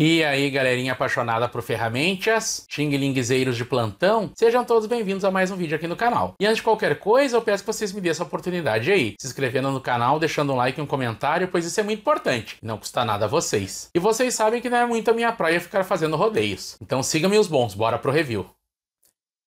E aí, galerinha apaixonada por ferramentas, xinguilingzeiros de plantão, sejam todos bem-vindos a mais um vídeo aqui no canal. E antes de qualquer coisa, eu peço que vocês me dêem essa oportunidade aí, se inscrevendo no canal, deixando um like e um comentário, pois isso é muito importante, não custa nada a vocês. E vocês sabem que não é muito a minha praia ficar fazendo rodeios. Então sigam-me os bons, bora pro review.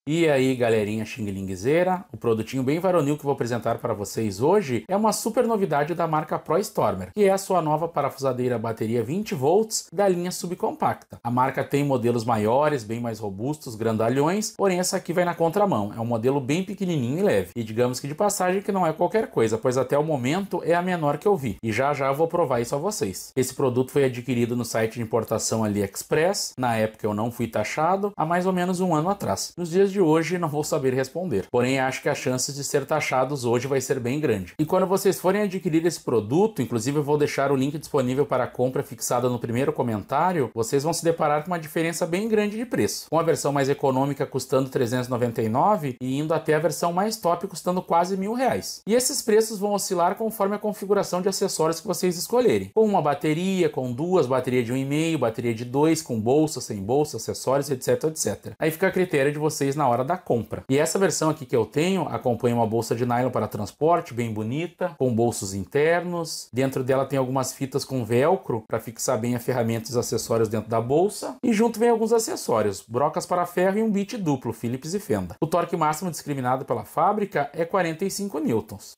E aí, galerinha xinguelinguezeira, o produtinho bem varonil que vou apresentar para vocês hoje é uma super novidade da marca Pro Stormer, que é a sua nova parafusadeira bateria 20 volts da linha subcompacta. A marca tem modelos maiores, bem mais robustos, grandalhões, porém essa aqui vai na contramão, é um modelo bem pequenininho e leve. E digamos que de passagem que não é qualquer coisa, pois até o momento é a menor que eu vi. E já já eu vou provar isso a vocês. Esse produto foi adquirido no site de importação AliExpress, na época eu não fui taxado, há mais ou menos um ano atrás. Nos dias dias de hoje não vou saber responder. Porém, acho que a chance de ser taxados hoje vai ser bem grande. E quando vocês forem adquirir esse produto, inclusive eu vou deixar o link disponível para compra fixada no primeiro comentário, vocês vão se deparar com uma diferença bem grande de preço. Com a versão mais econômica custando 399 e indo até a versão mais top custando quase mil reais. E esses preços vão oscilar conforme a configuração de acessórios que vocês escolherem. Com uma bateria, com duas, bateria de 1,5, bateria de 2, com bolsa, sem bolsa, acessórios, etc, etc. Aí fica a critério de vocês na hora da compra. E essa versão aqui que eu tenho acompanha uma bolsa de nylon para transporte, bem bonita, com bolsos internos. Dentro dela tem algumas fitas com velcro para fixar bem a ferramenta e os acessórios dentro da bolsa. E junto vem alguns acessórios, brocas para ferro e um bit duplo, Phillips e Fenda. O torque máximo discriminado pela fábrica é 45 N.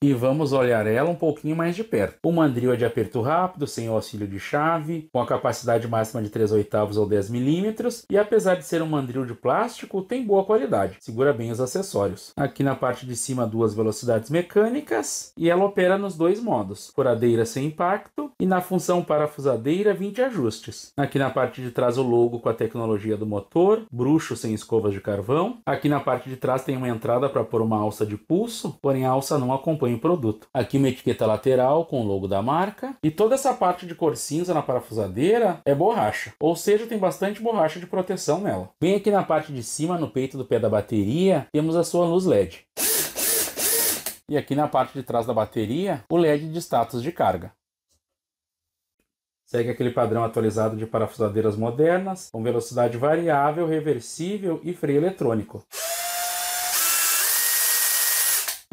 E vamos olhar ela um pouquinho mais de perto. O mandril é de aperto rápido, sem auxílio de chave, com a capacidade máxima de 3 oitavos ou 10 milímetros. E apesar de ser um mandril de plástico, tem boa qualidade propriedade. Segura bem os acessórios. Aqui na parte de cima duas velocidades mecânicas e ela opera nos dois modos, furadeira sem impacto e na função parafusadeira 20 ajustes. Aqui na parte de trás o logo com a tecnologia do motor, bruxo sem escovas de carvão. Aqui na parte de trás tem uma entrada para pôr uma alça de pulso, porém a alça não acompanha o produto. Aqui uma etiqueta lateral com o logo da marca e toda essa parte de cor cinza na parafusadeira é borracha, ou seja, tem bastante borracha de proteção nela. Bem aqui na parte de cima no peito do pedal da bateria, temos a sua luz LED. E aqui na parte de trás da bateria, o LED de status de carga. Segue aquele padrão atualizado de parafusadeiras modernas, com velocidade variável, reversível e freio eletrônico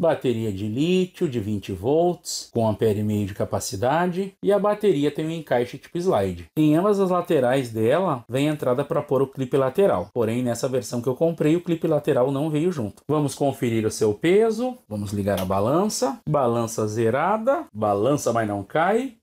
bateria de lítio de 20 volts com ampere meio de capacidade e a bateria tem um encaixe tipo slide. Em ambas as laterais dela vem a entrada para pôr o clipe lateral, porém nessa versão que eu comprei o clipe lateral não veio junto. Vamos conferir o seu peso, vamos ligar a balança, balança zerada, balança mas não cai,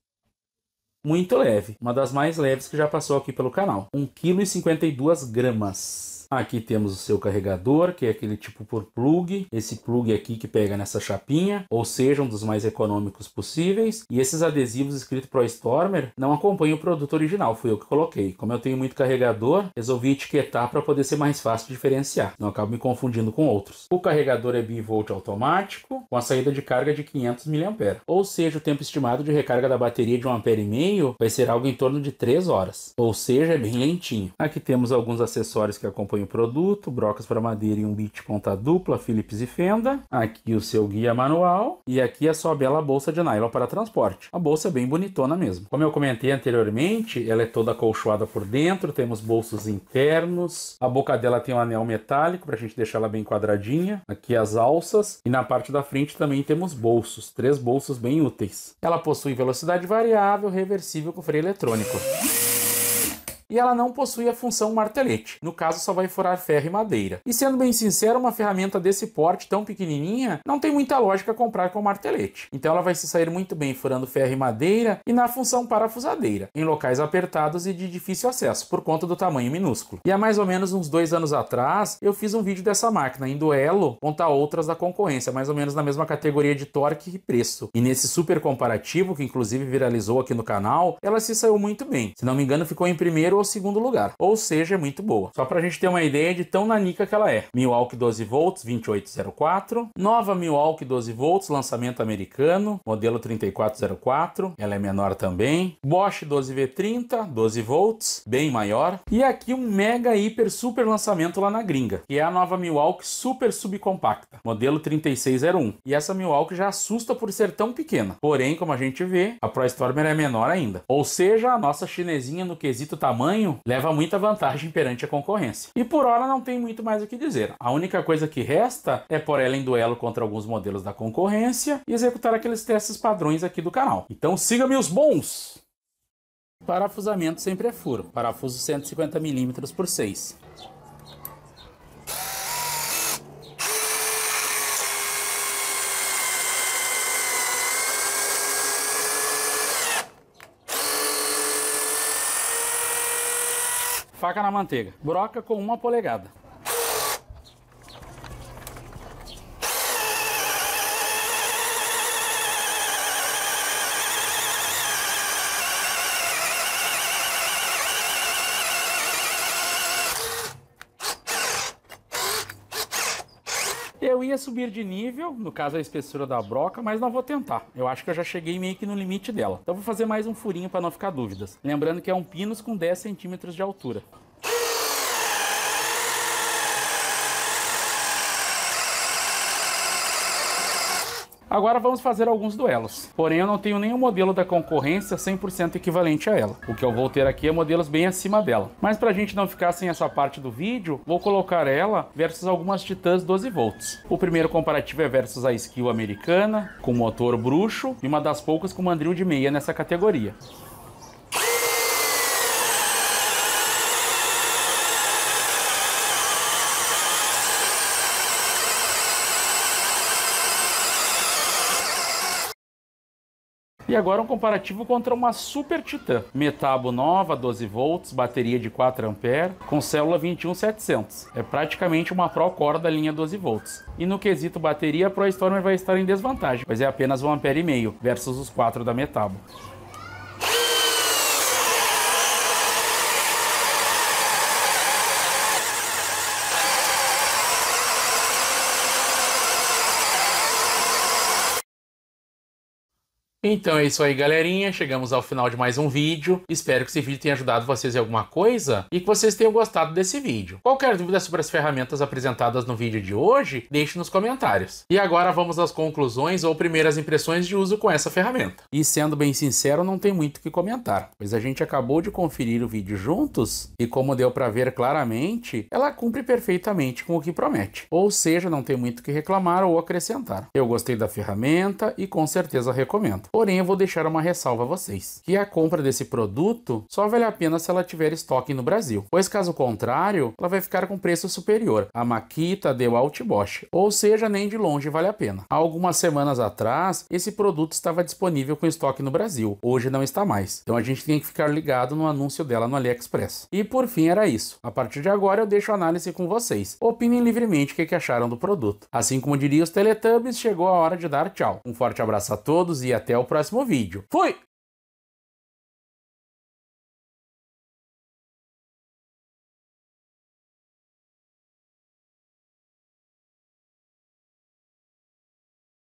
muito leve, uma das mais leves que já passou aqui pelo canal, 1,52 kg. Aqui temos o seu carregador, que é aquele tipo por plug, esse plug aqui que pega nessa chapinha, ou seja, um dos mais econômicos possíveis. E esses adesivos escritos Pro Stormer não acompanham o produto original, fui eu que coloquei. Como eu tenho muito carregador, resolvi etiquetar para poder ser mais fácil diferenciar, não acabo me confundindo com outros. O carregador é bivolt automático, com a saída de carga de 500 mAh, ou seja, o tempo estimado de recarga da bateria de 1,5 Ah vai ser algo em torno de 3 horas, ou seja, é bem lentinho. Aqui temos alguns acessórios que acompanham compõe o produto, brocas para madeira e um bit ponta dupla, Phillips e Fenda. Aqui o seu guia manual e aqui é a sua bela bolsa de nylon para transporte. A bolsa é bem bonitona mesmo. Como eu comentei anteriormente, ela é toda colchoada por dentro, temos bolsos internos, a boca dela tem um anel metálico para a gente deixar ela bem quadradinha. Aqui as alças e na parte da frente também temos bolsos, três bolsos bem úteis. Ela possui velocidade variável, reversível com freio eletrônico e ela não possui a função martelete. No caso, só vai furar ferro e madeira. E sendo bem sincero, uma ferramenta desse porte tão pequenininha não tem muita lógica comprar com martelete. Então ela vai se sair muito bem furando ferro e madeira e na função parafusadeira, em locais apertados e de difícil acesso, por conta do tamanho minúsculo. E há mais ou menos uns dois anos atrás, eu fiz um vídeo dessa máquina em duelo contra outras da concorrência, mais ou menos na mesma categoria de torque e preço. E nesse super comparativo, que inclusive viralizou aqui no canal, ela se saiu muito bem. Se não me engano, ficou em primeiro o segundo lugar, ou seja, é muito boa. Só para a gente ter uma ideia de tão nanica que ela é. Milwaukee 12 volts 2804, nova Milwaukee 12 volts, lançamento americano, modelo 3404, ela é menor também. Bosch 12V30, 12 volts, bem maior. E aqui um mega hiper super lançamento lá na gringa, que é a nova Milwaukee super subcompacta, modelo 3601. E essa Milwaukee já assusta por ser tão pequena. Porém, como a gente vê, a Pro Stormer é menor ainda. Ou seja, a nossa chinesinha no quesito tamanho tamanho leva muita vantagem perante a concorrência. E por hora não tem muito mais o que dizer. A única coisa que resta é por ela em duelo contra alguns modelos da concorrência e executar aqueles testes padrões aqui do canal. Então siga-me os bons! Parafusamento sempre é furo, parafuso 150 mm por 6. faca na manteiga, broca com uma polegada. eu ia subir de nível, no caso a espessura da broca, mas não vou tentar. Eu acho que eu já cheguei meio que no limite dela. Então vou fazer mais um furinho para não ficar dúvidas. Lembrando que é um pinus com 10 centímetros de altura. Agora vamos fazer alguns duelos. Porém, eu não tenho nenhum modelo da concorrência 100% equivalente a ela. O que eu vou ter aqui é modelos bem acima dela. Mas para a gente não ficar sem essa parte do vídeo, vou colocar ela versus algumas Titãs 12 volts. O primeiro comparativo é versus a Skill americana, com motor bruxo e uma das poucas com mandril de meia nessa categoria. E agora um comparativo contra uma Super Titan. Metabo nova, 12 volts, bateria de 4 ampere, com célula 21700. É praticamente uma Pro Core da linha 12 volts. E no quesito bateria, a Pro Stormer vai estar em desvantagem, pois é apenas 1 ampere e meio versus os 4 da Metabo. Então é isso aí, galerinha. Chegamos ao final de mais um vídeo. Espero que esse vídeo tenha ajudado vocês em alguma coisa e que vocês tenham gostado desse vídeo. Qualquer dúvida sobre as ferramentas apresentadas no vídeo de hoje, deixe nos comentários. E agora vamos às conclusões ou primeiras impressões de uso com essa ferramenta. E sendo bem sincero, não tem muito o que comentar, pois a gente acabou de conferir o vídeo juntos e como deu para ver claramente, ela cumpre perfeitamente com o que promete. Ou seja, não tem muito o que reclamar ou acrescentar. Eu gostei da ferramenta e com certeza recomendo. Porém, eu vou deixar uma ressalva a vocês, que a compra desse produto só vale a pena se ela tiver estoque no Brasil, pois caso contrário, ela vai ficar com preço superior a Makita, deu e Bosch, ou seja, nem de longe vale a pena. Há algumas semanas atrás, esse produto estava disponível com estoque no Brasil, hoje não está mais, então a gente tem que ficar ligado no anúncio dela no AliExpress. E por fim era isso, a partir de agora eu deixo a análise com vocês, opinem livremente o que, é que acharam do produto. Assim como diria os Teletubbies, chegou a hora de dar tchau. Um forte abraço a todos e até o o próximo vídeo. Fui!